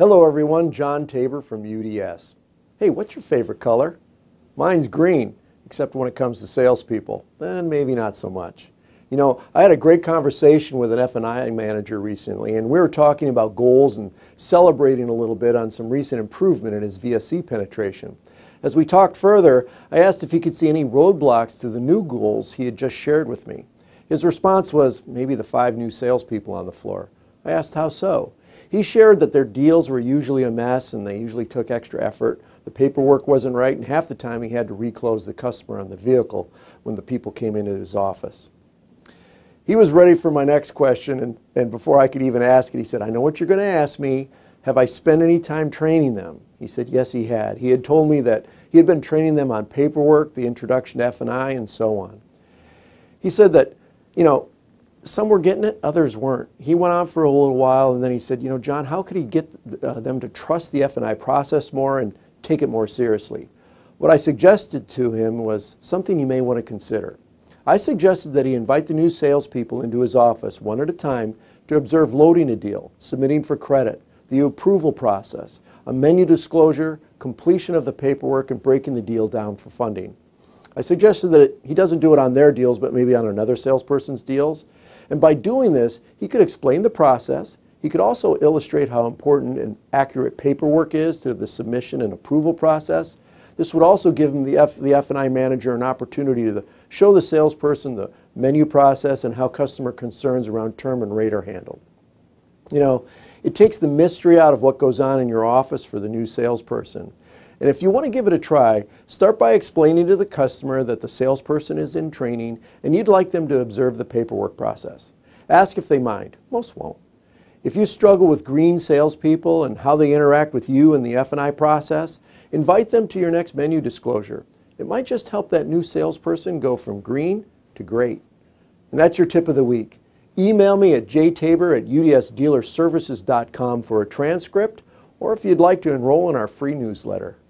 Hello everyone, John Tabor from UDS. Hey, what's your favorite color? Mine's green, except when it comes to salespeople. Then maybe not so much. You know, I had a great conversation with an F&I manager recently, and we were talking about goals and celebrating a little bit on some recent improvement in his VSC penetration. As we talked further, I asked if he could see any roadblocks to the new goals he had just shared with me. His response was, maybe the five new salespeople on the floor. I asked how so. He shared that their deals were usually a mess and they usually took extra effort. The paperwork wasn't right, and half the time he had to reclose the customer on the vehicle when the people came into his office. He was ready for my next question, and, and before I could even ask it, he said, I know what you're going to ask me. Have I spent any time training them? He said, Yes, he had. He had told me that he had been training them on paperwork, the introduction to F&I, and so on. He said that, you know, some were getting it, others weren't. He went on for a little while and then he said, you know, John, how could he get uh, them to trust the F&I process more and take it more seriously? What I suggested to him was something you may want to consider. I suggested that he invite the new salespeople into his office one at a time to observe loading a deal, submitting for credit, the approval process, a menu disclosure, completion of the paperwork, and breaking the deal down for funding. I suggested that he doesn't do it on their deals, but maybe on another salesperson's deals. And by doing this, he could explain the process. He could also illustrate how important and accurate paperwork is to the submission and approval process. This would also give him the F, the F&I manager an opportunity to show the salesperson the menu process and how customer concerns around term and rate are handled. You know, it takes the mystery out of what goes on in your office for the new salesperson. And if you want to give it a try, start by explaining to the customer that the salesperson is in training and you'd like them to observe the paperwork process. Ask if they mind. Most won't. If you struggle with green salespeople and how they interact with you in the F&I process, invite them to your next menu disclosure. It might just help that new salesperson go from green to great. And that's your tip of the week. Email me at jtabor at udsdealerservices.com for a transcript or if you'd like to enroll in our free newsletter.